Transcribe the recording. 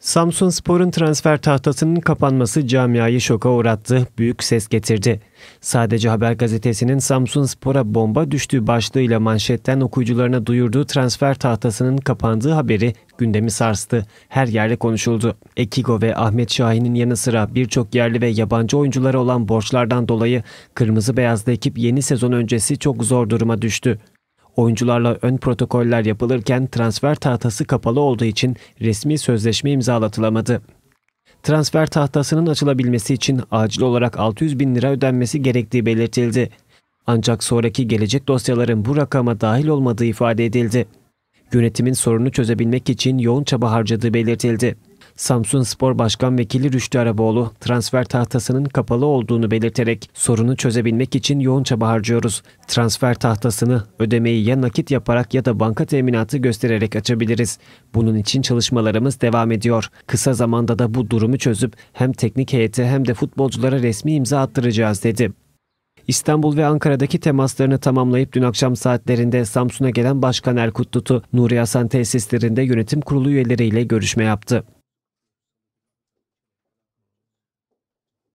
Samsun Spor'un transfer tahtasının kapanması camiayı şoka uğrattı, büyük ses getirdi. Sadece Haber gazetesinin Samsun Spor'a bomba düştüğü başlığıyla manşetten okuyucularına duyurduğu transfer tahtasının kapandığı haberi gündemi sarstı. Her yerde konuşuldu. Ekigo ve Ahmet Şahin'in yanı sıra birçok yerli ve yabancı oyunculara olan borçlardan dolayı Kırmızı Beyazlı ekip yeni sezon öncesi çok zor duruma düştü. Oyuncularla ön protokoller yapılırken transfer tahtası kapalı olduğu için resmi sözleşme imzalatılamadı. Transfer tahtasının açılabilmesi için acil olarak 600 bin lira ödenmesi gerektiği belirtildi. Ancak sonraki gelecek dosyaların bu rakama dahil olmadığı ifade edildi. Yönetimin sorunu çözebilmek için yoğun çaba harcadığı belirtildi. Samsun Spor Başkan Vekili Rüştü Araboğlu transfer tahtasının kapalı olduğunu belirterek sorunu çözebilmek için yoğun çaba harcıyoruz. Transfer tahtasını ödemeyi ya nakit yaparak ya da banka teminatı göstererek açabiliriz. Bunun için çalışmalarımız devam ediyor. Kısa zamanda da bu durumu çözüp hem teknik heyete hem de futbolculara resmi imza attıracağız dedi. İstanbul ve Ankara'daki temaslarını tamamlayıp dün akşam saatlerinde Samsun'a gelen Başkan Erkut Tutu, Nuri Hasan tesislerinde yönetim kurulu üyeleriyle görüşme yaptı.